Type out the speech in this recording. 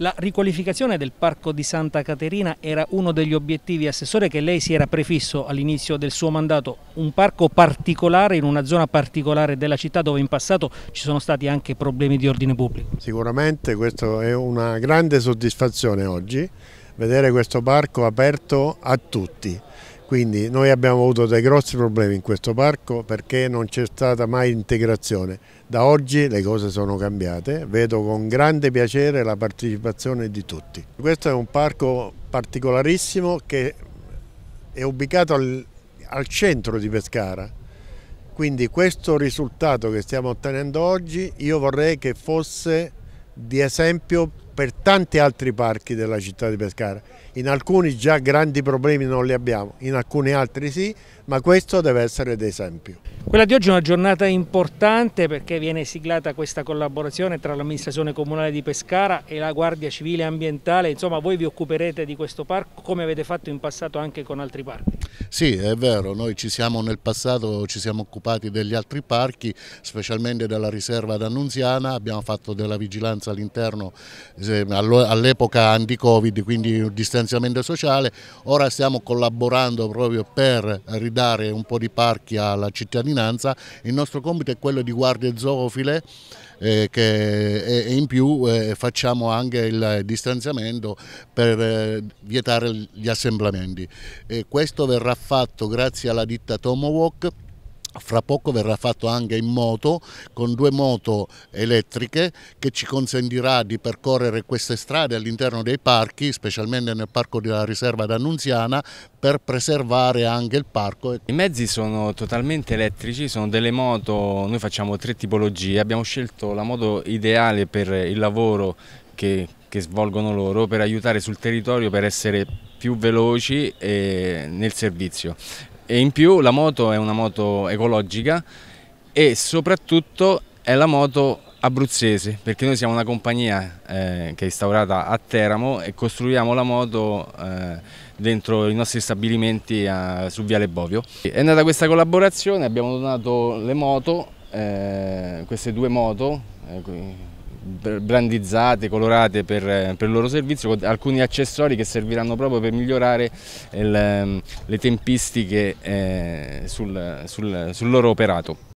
La riqualificazione del Parco di Santa Caterina era uno degli obiettivi, Assessore, che lei si era prefisso all'inizio del suo mandato. Un parco particolare in una zona particolare della città dove in passato ci sono stati anche problemi di ordine pubblico. Sicuramente questa è una grande soddisfazione oggi, vedere questo parco aperto a tutti quindi noi abbiamo avuto dei grossi problemi in questo parco perché non c'è stata mai integrazione. Da oggi le cose sono cambiate, vedo con grande piacere la partecipazione di tutti. Questo è un parco particolarissimo che è ubicato al, al centro di Pescara, quindi questo risultato che stiamo ottenendo oggi io vorrei che fosse di esempio per tanti altri parchi della città di Pescara in alcuni già grandi problemi non li abbiamo, in alcuni altri sì, ma questo deve essere d'esempio. Quella di oggi è una giornata importante perché viene siglata questa collaborazione tra l'amministrazione comunale di Pescara e la Guardia Civile Ambientale, insomma voi vi occuperete di questo parco come avete fatto in passato anche con altri parchi. Sì, è vero, noi ci siamo nel passato ci siamo occupati degli altri parchi, specialmente della riserva d'Annunziana, abbiamo fatto della vigilanza all'interno eh, all'epoca anti-covid, quindi un distanziamento finanziamento sociale, ora stiamo collaborando proprio per ridare un po' di parchi alla cittadinanza, il nostro compito è quello di guardie zoofile eh, che, e, in più eh, facciamo anche il distanziamento per eh, vietare gli assemblamenti. E questo verrà fatto grazie alla ditta Tomowalk fra poco verrà fatto anche in moto con due moto elettriche che ci consentirà di percorrere queste strade all'interno dei parchi, specialmente nel parco della riserva d'Annunziana, per preservare anche il parco. I mezzi sono totalmente elettrici, sono delle moto, noi facciamo tre tipologie, abbiamo scelto la moto ideale per il lavoro che, che svolgono loro per aiutare sul territorio per essere più veloci nel servizio e in più la moto è una moto ecologica e soprattutto è la moto abruzzese perché noi siamo una compagnia eh, che è instaurata a Teramo e costruiamo la moto eh, dentro i nostri stabilimenti a, eh, su Viale Bovio. È nata questa collaborazione, abbiamo donato le moto, eh, queste due moto eh, brandizzate, colorate per, per, il loro servizio, con alcuni accessori che serviranno proprio per migliorare il, le tempistiche eh, sul, sul, sul loro operato.